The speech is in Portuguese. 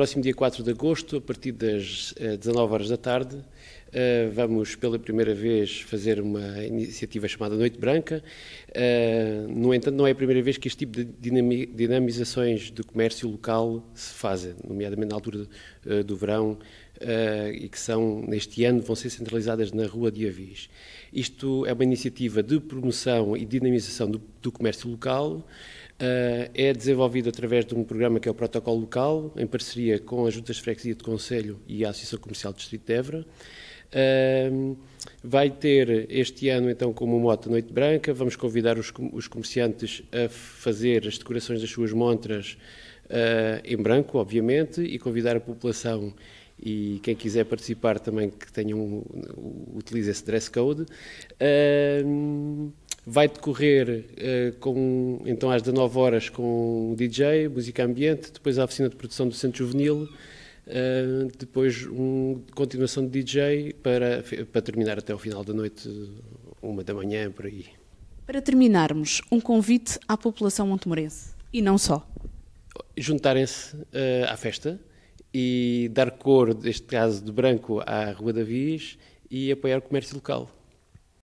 próximo dia 4 de agosto, a partir das 19 eh, horas da tarde, Uh, vamos pela primeira vez fazer uma iniciativa chamada Noite Branca. Uh, no entanto, não é a primeira vez que este tipo de dinami dinamizações do comércio local se fazem, nomeadamente na altura uh, do verão, e que são, neste ano, vão ser centralizadas na Rua de Avis. Isto é uma iniciativa de promoção e dinamização do, do comércio local. é desenvolvido através de um programa que é o Protocolo Local, em parceria com as Juntas de Freguesia de Conselho e a Associação Comercial do Distrito de Évora. Um, vai ter este ano, então, como moto Noite Branca, vamos convidar os, os comerciantes a fazer as decorações das suas montras uh, em branco, obviamente, e convidar a população e quem quiser participar também que tenha um, utilize esse dress code. vai decorrer uh, com, então às 19 horas com o DJ, música ambiente, depois a oficina de produção do Centro Juvenil, ah, depois uma continuação de DJ para, para terminar até o final da noite, uma da manhã, por aí. Para terminarmos, um convite à população montemorense, e não só. Juntarem-se uh, à festa e dar cor, neste caso de branco, à Rua da Viz e apoiar o comércio local.